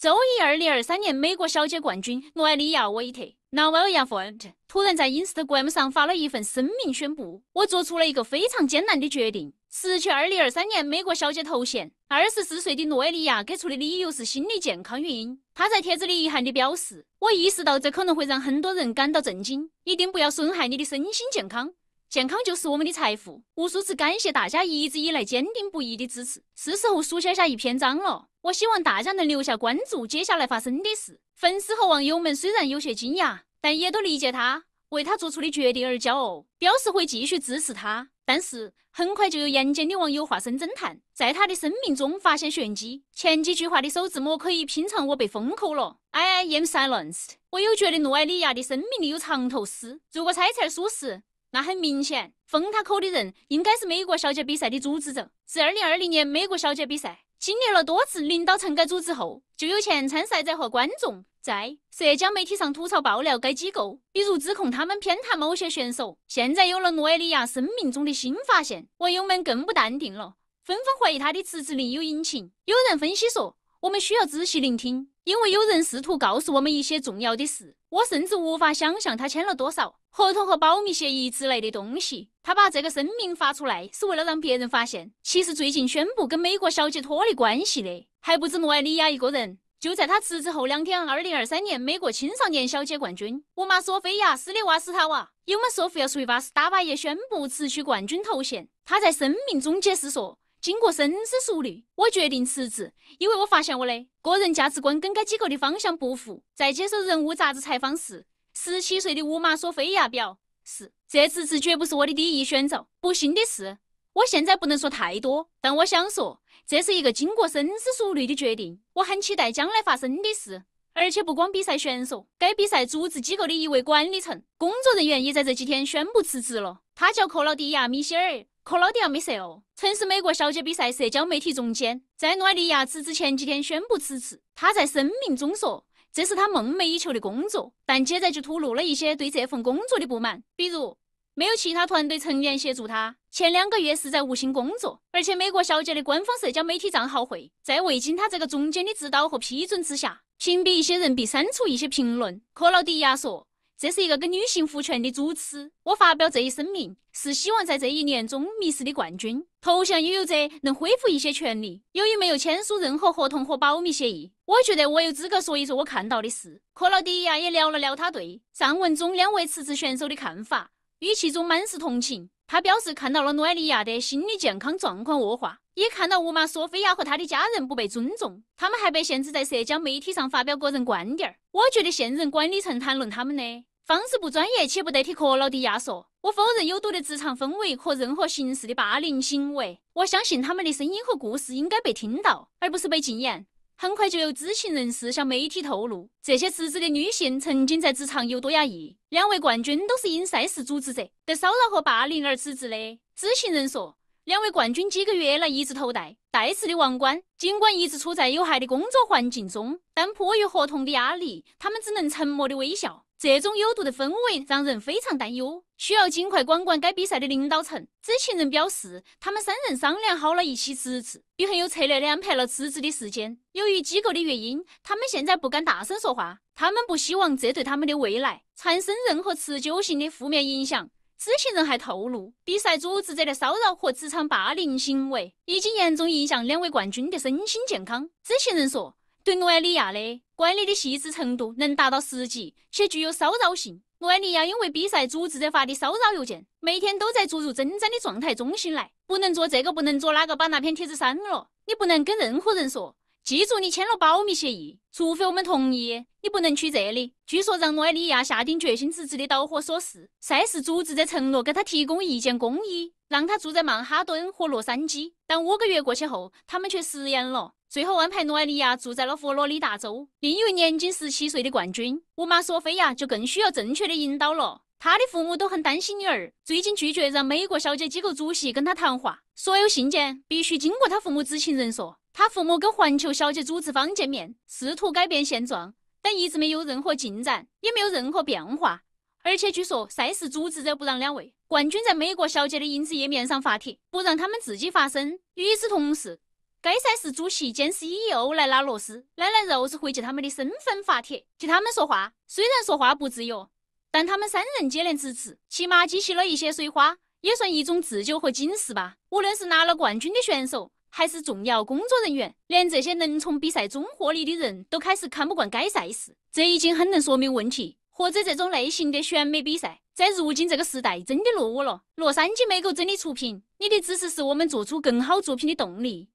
周一，二零二三年美国小姐冠军诺埃利亚·伊特 （Noelia v i t 突然在 Instagram 上发了一份声明，宣布我做出了一个非常艰难的决定，失去二零二三年美国小姐头衔。二十四岁的诺埃利亚给出的理由是心理健康原因。她在帖子里遗憾地表示：“我意识到这可能会让很多人感到震惊，一定不要损害你的身心健康。”健康就是我们的财富。无数次感谢大家一直以来坚定不移的支持，是时候书写下一篇章了。我希望大家能留下关注，接下来发生的事。粉丝和网友们虽然有些惊讶，但也都理解他为他做出的决定而骄傲，表示会继续支持他。但是很快就有眼尖的网友化身侦探，在他的生命中发现玄机。前几句话的首字母可以拼成“我被封口了”。silenced。我又觉得诺埃利亚的生命里有藏头诗，如果猜测属实。那很明显，封他口的人应该是美国小姐比赛的组织者。自二零二零年美国小姐比赛经历了多次领导层改组织后，就有前参赛者和观众在社交媒体上吐槽爆料该机构，比如指控他们偏袒某些选手。现在有了诺艾利亚生命中的新发现，网友们更不淡定了，纷纷怀疑她的辞职另有隐情。有人分析说，我们需要仔细聆听。因为有人试图告诉我们一些重要的事，我甚至无法想象他签了多少合同和保密协议之类的东西。他把这个声明发出来，是为了让别人发现，其实最近宣布跟美国小姐脱离关系的还不止诺埃利亚一个人。就在他辞职后两天，二零二三年美国青少年小姐冠军，我妈索菲亚·斯里瓦斯塔瓦，有为索菲亚·要睡巴斯塔巴也宣布辞去冠军头衔。他在声明中解释说。经过深思熟虑，我决定辞职，因为我发现我的个人价值观跟该机构的方向不符。在接受《人物》杂志采访时，十七岁的乌马索菲亚表示：“这辞职绝不是我的第一选择。”不幸的是，我现在不能说太多，但我想说，这是一个经过深思熟虑的决定。我很期待将来发生的事。而且，不光比赛选手，该比赛组织机构的一位管理层工作人员也在这几天宣布辞职了。他叫克劳迪亚·米歇尔。科劳迪亚没事哦。曾是美国小姐比赛社交媒体总监，在瓦利亚辞职前几天宣布辞职。她在声明中说：“这是她梦寐以求的工作。”但接着就吐露了一些对这份工作的不满，比如没有其他团队成员协助她，前两个月是在无心工作，而且美国小姐的官方社交媒体账号会在未经她这个总监的指导和批准之下屏蔽一些人并删除一些评论。克劳迪亚说。这是一个跟女性赋权的主持。我发表这一声明，是希望在这一年中迷失的冠军头像拥有者能恢复一些权利。由于没有签署任何合同和保密协议，我觉得我有资格说一说我看到的事。克劳迪亚也聊了聊他对上文中两位辞职选手的看法，语气中满是同情。他表示看到了努埃利亚的心理健康状况恶化。也看到，乌玛索菲亚和他的家人不被尊重，他们还被限制在社交媒体上发表个人观点我觉得现任管理层谈论他们的方式不专业，且不得体。克劳迪亚说：“我否认有毒的职场氛围和任何形式的霸凌行为。我相信他们的声音和故事应该被听到，而不是被禁言。”很快就有知情人士向媒体透露，这些辞职的女性曾经在职场有多压抑。两位冠军都是因赛事组织者的骚扰和霸凌而辞职的。知情人说。两位冠军几个月来一直头戴戴氏的王冠，尽管一直处在有害的工作环境中，但迫于合同的压力，他们只能沉默的微笑。这种有毒的氛围让人非常担忧，需要尽快管管该比赛的领导层。知情人表示，他们三人商量好了一起辞职，并很有策略的安排了辞职的时间。由于机构的原因，他们现在不敢大声说话。他们不希望这对他们的未来产生任何持久性的负面影响。知情人还透露，比赛组织者的骚扰和职场霸凌行为已经严重影响两位冠军的身心健康。知情人说，对诺埃利亚的管理的细致程度能达到十级，且具有骚扰性。诺埃利亚因为比赛组织者发的骚扰邮件，每天都在注入针毡的状态中醒来，不能做这个，不能做那个，把那篇帖子删了，你不能跟任何人说。记住，你签了保密协议，除非我们同意，你不能去这里。据说让诺埃利亚下定决心辞职的导火索是赛事组织者承诺给他提供一件工衣，让他住在曼哈顿和洛杉矶。但五个月过去后，他们却食言了，最后安排诺埃利亚住在了佛罗里达州。另一位年仅十七岁的冠军乌玛·索菲亚就更需要正确的引导了。他的父母都很担心女儿。最近拒绝让美国小姐机构主席跟他谈话，所有信件必须经过他父母知情人说。他父母跟环球小姐组织方见面，试图改变现状，但一直没有任何进展，也没有任何变化。而且据说赛事组织者不让两位冠军在美国小姐的影子页面上发帖，不让他们自己发声。与此同时，该赛事主席兼 CEO 莱拉·罗斯，莱拉肉是会借他们的身份发帖，替他们说话，虽然说话不自由。但他们三人接连支持，起码激起了一些水花，也算一种自救和警示吧。无论是拿了冠军的选手，还是重要工作人员，连这些能从比赛中获利的人都开始看不惯该赛事，这已经很能说明问题。或者这种类型的选美比赛，在如今这个时代真的落伍了。洛杉矶美狗真的出品，你的支持是我们做出更好作品的动力。